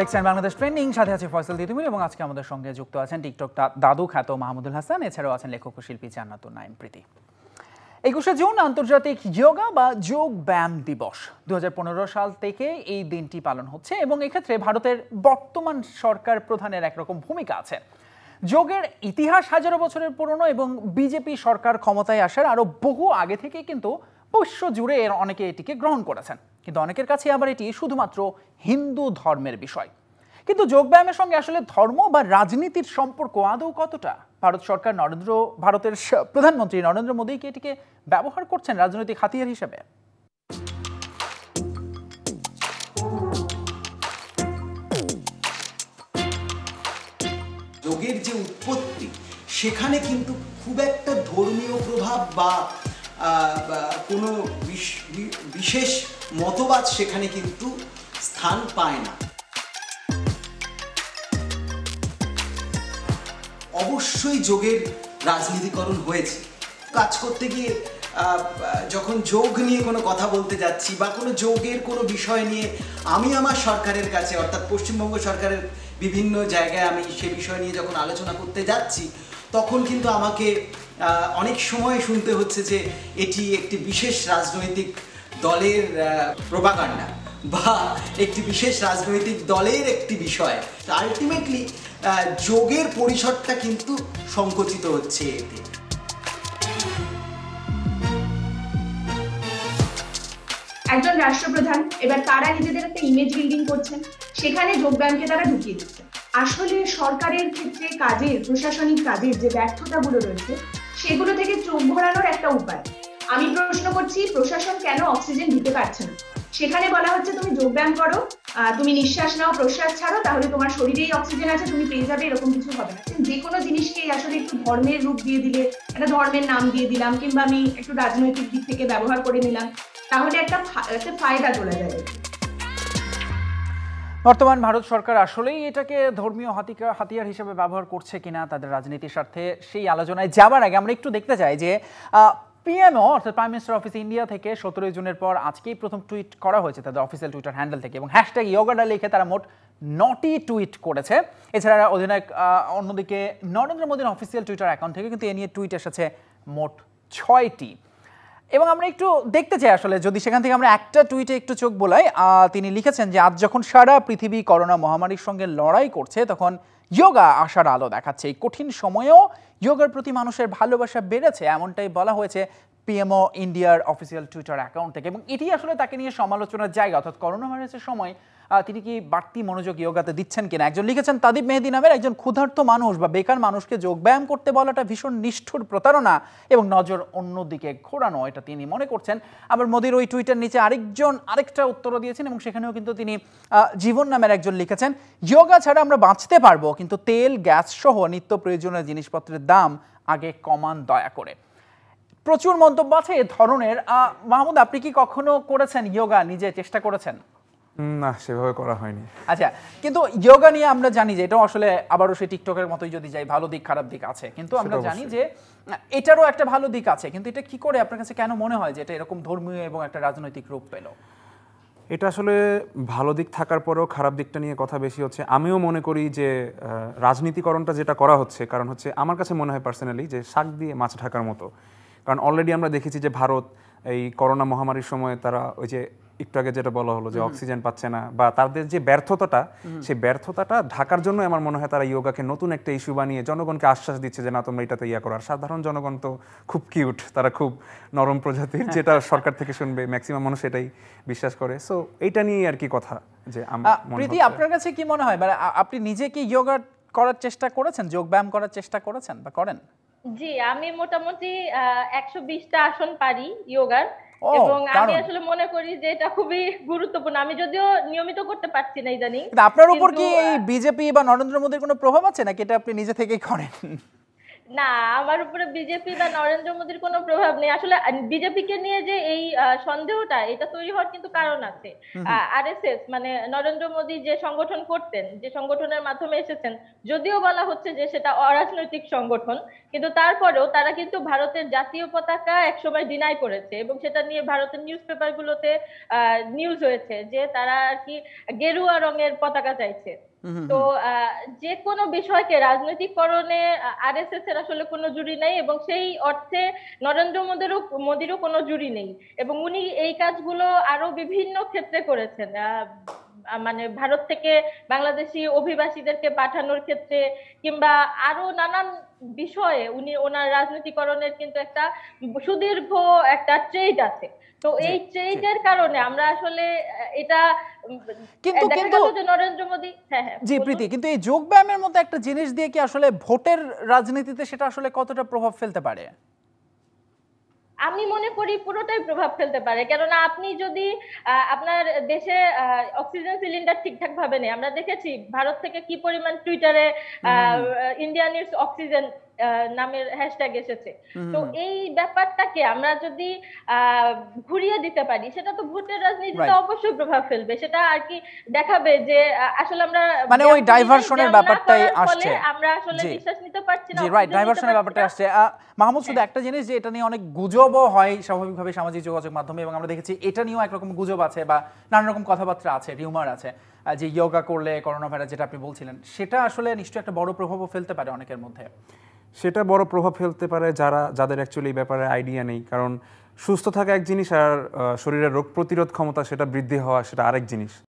দেখছেন বাংলাদেশ ট্রেন্ডিং সাথে আছে ফয়সল দিদিমির এবং আজকে আমাদের সঙ্গে যুক্ত আছেন টিকটক দাদু খ্যাত মাহমুদুল হাসান এছাড়াও আছেন লেখক ও শিল্পী জান্নাতুল নাইম প্রীতি একুশে জুন আন্তর্জাতিক যোগা বা যোগ ব্যায়াম দিবস দু সাল থেকে এই দিনটি পালন হচ্ছে এবং এক্ষেত্রে ভারতের বর্তমান সরকার প্রধানের একরকম ভূমিকা আছে যোগের ইতিহাস হাজারো বছরের পুরনো এবং বিজেপি সরকার ক্ষমতায় আসার আরও বহু আগে থেকে কিন্তু বিশ্ব জুড়ে অনেকে এটিকে গ্রহণ করেছেন কিন্তু অনেকের কাছে আবার এটি শুধুমাত্র হিন্দু ধর্মের বিষয় কিন্তু যোগব্যায়ামের সঙ্গে আসলে ধর্ম বা রাজনীতির সম্পর্ক আদৌ কতটা ভারত সরকার নরেন্দ্র ভারতের প্রধানমন্ত্রী নরেন্দ্র মোদীকে এটিকে ব্যবহার করছেন রাজনৈতিক হাতিয়ার হিসেবে যোগের যে উৎপত্তি সেখানে কিন্তু খুব একটা ধর্মীয় প্রভাব বা কোনো বিশেষ মতবাদ সেখানে কিন্তু স্থান পায় না অবশ্যই যোগের রাজনীতিকরণ হয়েছে কাজ করতে গিয়ে যখন যোগ নিয়ে কোনো কথা বলতে যাচ্ছি বা কোনো যোগের কোনো বিষয় নিয়ে আমি আমার সরকারের কাছে অর্থাৎ পশ্চিমবঙ্গ সরকারের বিভিন্ন জায়গায় আমি সে বিষয় নিয়ে যখন আলোচনা করতে যাচ্ছি তখন কিন্তু আমাকে অনেক সময় শুনতে হচ্ছে যে এটি একটি বিশেষ রাজনৈতিক দলের প্রভাকাণ্ডা বা একটি বিশেষ রাজনৈতিক দলের একটি বিষয় আলটিমেটলি যোগের পরিসরটা কিন্তু সংকুচিত হচ্ছে এতে একজন রাষ্ট্রপ্রধান এবার তারা নিজেদের একটা ইমেজ বিল্ডিং করছেন সেখানে যোগব্যায়ামকে তারা ঢুকিয়ে দিচ্ছে আসলে সরকারের ক্ষেত্রে কাজের প্রশাসনিক কাজের যে ব্যর্থতাগুলো রয়েছে সেগুলো থেকে চোখ ঘোরানোর একটা উপায় আমি প্রশ্ন করছি প্রশাসন কেন অক্সিজেন দিতে পারছে না সেখানে বলা হচ্ছে তুমি যোগব্যায়াম করো তুমি নিঃশ্বাস নাও প্রশ্বাস ছাড়ো তাহলে তোমার শরীরেই অক্সিজেন আছে তুমি পেয়ে যাবে এরকম কিছু হবে না যে কোনো জিনিসকে আসলে একটু ধর্মের রূপ দিয়ে দিলে একটা ধর্মের নাম দিয়ে দিলাম কিংবা আমি একটু রাজনৈতিক দিক থেকে ব্যবহার করে নিলাম তাহলে একটা একটা ফায়দা তোলা যাবে বর্তমান ভারত সরকার আসলেই এটাকে ধর্মীয় হাতিকা হাতিয়ার হিসেবে ব্যবহার করছে কিনা তাদের রাজনীতির স্বার্থে সেই আলোচনায় যাবার আগে আমরা একটু দেখতে চাই যে পিএমও অর্থাৎ প্রাইম মিনিস্টার অফিস ইন্ডিয়া থেকে সতেরোই জুনের পর আজকেই প্রথম টুইট করা হয়েছে তাদের অফিসিয়াল টুইটার হ্যান্ডেল থেকে এবং হ্যাশট্যাগ ইয়োগাডা লিখে তারা মোট নটি টুইট করেছে এছাড়া অধিনায়ক অন্যদিকে নরেন্দ্র মোদীর অফিসিয়াল টুইটার অ্যাকাউন্ট থেকে কিন্তু এ নিয়ে টুইট এসেছে মোট ছয়টি এবং আমরা একটু দেখতে চাই আসলে যদি সেখান থেকে আমরা একটা টুইটে একটু চোখ বোলাই তিনি লিখেছেন যে আজ যখন সারা পৃথিবী করোনা মহামারীর সঙ্গে লড়াই করছে তখন যোগা আশার আলো দেখাচ্ছে এই কঠিন সময়েও যোগার প্রতি মানুষের ভালোবাসা বেড়েছে এমনটাই বলা হয়েছে পিএমও ইন্ডিয়ার অফিসিয়াল টুইটার অ্যাকাউন্ট থেকে এবং এটি আসলে তাকে নিয়ে সমালোচনার জায়গা অর্থাৎ করোনা ভাইরাসের সময় তিনি কি বাড়তি মনোযোগ ইয়োগাতে দিচ্ছেন কিনা একজন লিখেছেন তাদিব মেহেদি নামের একজন ক্ষুধার্ত মানুষ বা বেকার মানুষকে যোগব্যায়াম করতে বলাটা ভীষণ নিষ্ঠুর প্রতারণা এবং নজর অন্যদিকে ঘোরানো এটা তিনি মনে করছেন আবার মোদির ওই টুইটার নিচে আরেকজন আরেকটা উত্তর দিয়েছেন এবং সেখানেও কিন্তু তিনি জীবন নামের একজন লিখেছেন যোগা ছাড়া আমরা বাঁচতে পারবো কিন্তু তেল গ্যাস সহ নিত্য প্রয়োজনীয় জিনিসপত্রের দাম আগে কমান দয়া করে প্রচুর মন্তব্য আছে এ ধরনের মাহমুদ আপনি কি কখনো করেছেন যোগা নিজে চেষ্টা করেছেন না সেভাবে করা হয়নি আচ্ছা কিন্তু যোগা নিয়ে আমরা জানি যে এটা আসলে আবারও সে টিকটকের মতোই যদি যাই ভালো দিক খারাপ দিক আছে কিন্তু আমরা জানি যে এটারও একটা ভালো দিক আছে কিন্তু এটা কি করে আপনার কাছে কেন মনে হয় যে এটা এরকম ধর্মীয় এবং একটা রাজনৈতিক রূপ পেল এটা আসলে ভালো দিক থাকার পরেও খারাপ দিকটা নিয়ে কথা বেশি হচ্ছে আমিও মনে করি যে রাজনীতিকরণটা যেটা করা হচ্ছে কারণ হচ্ছে আমার কাছে মনে হয় পার্সোনালি যে শাক দিয়ে মাছ ঢাকার মতো কারণ অলরেডি আমরা দেখেছি যে ভারত এই করোনা মহামারীর সময় তারা ওই যে একটু আগে যেটা বলা হলো যে অক্সিজেন পাচ্ছে না বা তাদের যে ব্যর্থতাটা সেই ব্যর্থতাটা ঢাকার জন্য আমার মনে হয় তারা ইয়োগাকে নতুন একটা ইস্যু বানিয়ে জনগণকে আশ্বাস দিচ্ছে যে না তোমরা এটাতে ইয়া করো আর সাধারণ জনগণ তো খুব কিউট তারা খুব নরম প্রজাতির হ্যাঁ। যেটা সরকার থেকে শুনবে ম্যাক্সিমাম মানুষ এটাই বিশ্বাস করে সো এইটা নিয়ে আর কি কথা যে প্রীতি আপনার কাছে কি মনে হয় মানে আপনি নিজে কি ইয়োগা করার চেষ্টা করেছেন যোগ ব্যায়াম করার চেষ্টা করেছেন বা করেন জি আমি মোটামুটি একশো বিশটা আসন পারি ইয়োগার এবং আমি আসলে মনে করি যে এটা খুবই গুরুত্বপূর্ণ আমি যদিও নিয়মিত করতে পারছি না ইদানিং আপনার উপর কি বিজেপি বা নরেন্দ্র মোদীর কোনো প্রভাব আছে নাকি এটা আপনি নিজে থেকেই করেন না আমার উপরে বিজেপি বা নরেন্দ্র মোদীর কোনো প্রভাব নেই আসলে বিজেপি কে নিয়ে যে এই সন্দেহটা এটা তৈরি হওয়ার কিন্তু কারণ আছে আরএসএস মানে নরেন্দ্র মোদী যে সংগঠন করতেন যে সংগঠনের মাধ্যমে এসেছেন যদিও বলা হচ্ছে যে সেটা অরাজনৈতিক সংগঠন কিন্তু তারপরেও তারা কিন্তু ভারতের জাতীয় পতাকা একসময় ডিনাই করেছে এবং সেটা নিয়ে ভারতের নিউজ পেপারগুলোতে নিউজ হয়েছে যে তারা আর কি গেরুয়া রঙের পতাকা চাইছে তো যে কোনো বিষয়কে রাজনৈতিককরণে আরএসএস এর আসলে কোনো জুড়ি নাই এবং সেই অর্থে নরেন্দ্র মোদীরও মোদীরও কোনো জুড়ি নেই এবং উনি এই কাজগুলো আরো বিভিন্ন ক্ষেত্রে করেছেন আহ মানে ভারত থেকে বাংলাদেশি অভিবাসীদেরকে পাঠানোর ক্ষেত্রে কিংবা আরো নানান বিষয়ে উনি ওনার রাজনীতিকরণের কিন্তু একটা সুদীর্ঘ একটা ট্রেড আছে তো এই ট্রেডের কারণে আমরা আসলে এটা কিন্তু কিন্তু নরেন্দ্র মোদী হ্যাঁ হ্যাঁ জি প্রীতি কিন্তু এই যোগ ব্যায়ামের মতো একটা জিনিস দিয়ে কি আসলে ভোটের রাজনীতিতে সেটা আসলে কতটা প্রভাব ফেলতে পারে আমি মনে করি পুরোটাই প্রভাব ফেলতে পারে কেননা আপনি যদি আপনার দেশে অক্সিজেন সিলিন্ডার ঠিকঠাক ভাবে নেই আমরা দেখেছি ভারত থেকে কি পরিমাণ টুইটারে ইন্ডিয়া নিউজ অক্সিজেন নামের হ্যাশট্যাগ এসেছে তো এই ব্যাপারটাকে আমরা যদি ঘুরিয়ে দিতে পারি সেটা তো ভোটের রাজনীতিতে অবশ্যই প্রভাব ফেলবে সেটা আর কি দেখাবে যে আসলে আমরা মানে ওই ডাইভারশনের ব্যাপারটাই আসছে আমরা আসলে বিশ্বাস নিতে পারছি না জি রাইট ডাইভারশনের ব্যাপারটা আসছে মাহমুদ শুধু হ্যাঁ। একটা জিনিস যে এটা নিয়ে অনেক গুজবও হয় স্বাভাবিকভাবে সামাজিক যোগাযোগ মাধ্যমে এবং আমরা দেখেছি এটা নিয়েও একরকম গুজব আছে বা নানা রকম কথাবার্তা আছে রিউমার আছে যে ইয়োগা করলে করোনা ভাইরাস যেটা আপনি বলছিলেন সেটা আসলে নিশ্চয়ই একটা বড় প্রভাবও ফেলতে পারে অনেকের মধ্যে সেটা বড় প্রভাব ফেলতে পারে যারা যাদের অ্যাকচুয়ালি এই ব্যাপারে আইডিয়া নেই কারণ সুস্থ থাকা এক জিনিস আর শরীরের রোগ প্রতিরোধ ক্ষমতা সেটা বৃদ্ধি হওয়া সেটা আরেক জিনিস